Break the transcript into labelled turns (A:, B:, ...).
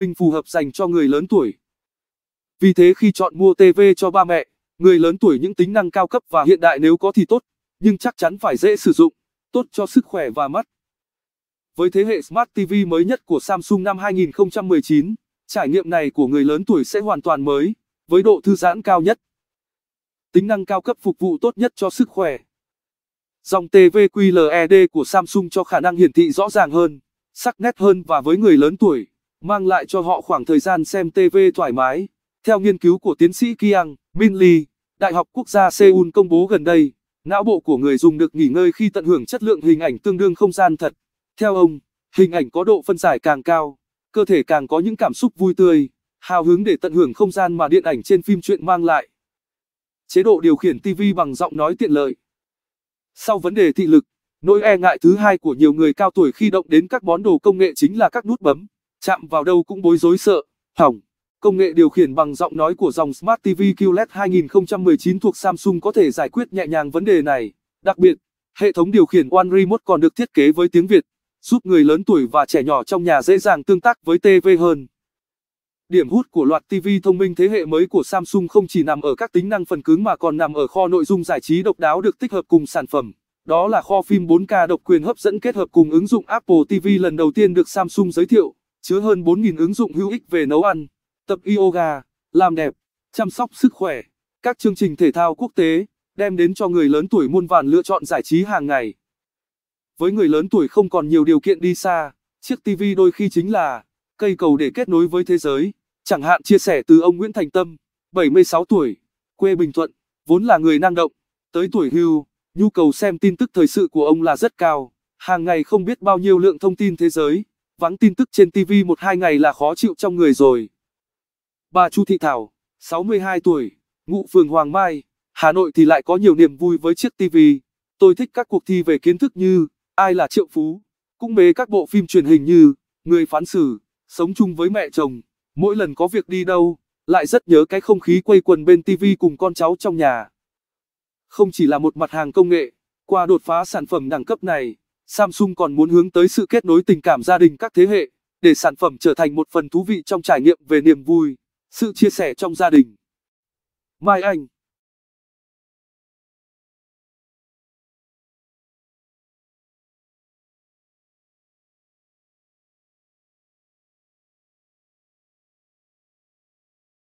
A: hình phù hợp dành cho người lớn tuổi. Vì thế khi chọn mua TV cho ba mẹ, người lớn tuổi những tính năng cao cấp và hiện đại nếu có thì tốt, nhưng chắc chắn phải dễ sử dụng, tốt cho sức khỏe và mắt. Với thế hệ Smart TV mới nhất của Samsung năm 2019, trải nghiệm này của người lớn tuổi sẽ hoàn toàn mới, với độ thư giãn cao nhất. Tính năng cao cấp phục vụ tốt nhất cho sức khỏe. Dòng TV QLED của Samsung cho khả năng hiển thị rõ ràng hơn, sắc nét hơn và với người lớn tuổi mang lại cho họ khoảng thời gian xem TV thoải mái. Theo nghiên cứu của tiến sĩ Kiang Min Lee, Đại học Quốc gia Seoul công bố gần đây, não bộ của người dùng được nghỉ ngơi khi tận hưởng chất lượng hình ảnh tương đương không gian thật. Theo ông, hình ảnh có độ phân giải càng cao, cơ thể càng có những cảm xúc vui tươi, hào hứng để tận hưởng không gian mà điện ảnh trên phim truyện mang lại. Chế độ điều khiển TV bằng giọng nói tiện lợi. Sau vấn đề thị lực, nỗi e ngại thứ hai của nhiều người cao tuổi khi động đến các món đồ công nghệ chính là các nút bấm chạm vào đâu cũng bối rối sợ, hỏng. Công nghệ điều khiển bằng giọng nói của dòng Smart TV QLED 2019 thuộc Samsung có thể giải quyết nhẹ nhàng vấn đề này. Đặc biệt, hệ thống điều khiển One Remote còn được thiết kế với tiếng Việt, giúp người lớn tuổi và trẻ nhỏ trong nhà dễ dàng tương tác với TV hơn. Điểm hút của loạt TV thông minh thế hệ mới của Samsung không chỉ nằm ở các tính năng phần cứng mà còn nằm ở kho nội dung giải trí độc đáo được tích hợp cùng sản phẩm. Đó là kho phim 4K độc quyền hấp dẫn kết hợp cùng ứng dụng Apple TV lần đầu tiên được Samsung giới thiệu chứa hơn 4.000 ứng dụng hữu ích về nấu ăn, tập yoga, làm đẹp, chăm sóc sức khỏe, các chương trình thể thao quốc tế, đem đến cho người lớn tuổi muôn vàn lựa chọn giải trí hàng ngày. Với người lớn tuổi không còn nhiều điều kiện đi xa, chiếc TV đôi khi chính là cây cầu để kết nối với thế giới, chẳng hạn chia sẻ từ ông Nguyễn Thành Tâm, 76 tuổi, quê Bình Thuận, vốn là người năng động, tới tuổi hưu, nhu cầu xem tin tức thời sự của ông là rất cao, hàng ngày không biết bao nhiêu lượng thông tin thế giới vắng tin tức trên TV một hai ngày là khó chịu trong người rồi. Bà Chu Thị Thảo, 62 tuổi, ngụ phường Hoàng Mai, Hà Nội thì lại có nhiều niềm vui với chiếc TV. Tôi thích các cuộc thi về kiến thức như Ai là Triệu Phú, cũng mê các bộ phim truyền hình như Người phán xử, Sống chung với mẹ chồng. Mỗi lần có việc đi đâu, lại rất nhớ cái không khí quây quần bên TV cùng con cháu trong nhà. Không chỉ là một mặt hàng công nghệ, qua đột phá sản phẩm đẳng cấp này, Samsung còn muốn hướng tới sự kết nối tình cảm gia đình các thế hệ, để sản phẩm trở thành một phần thú vị trong trải nghiệm về niềm vui, sự chia sẻ trong gia đình. Mai Anh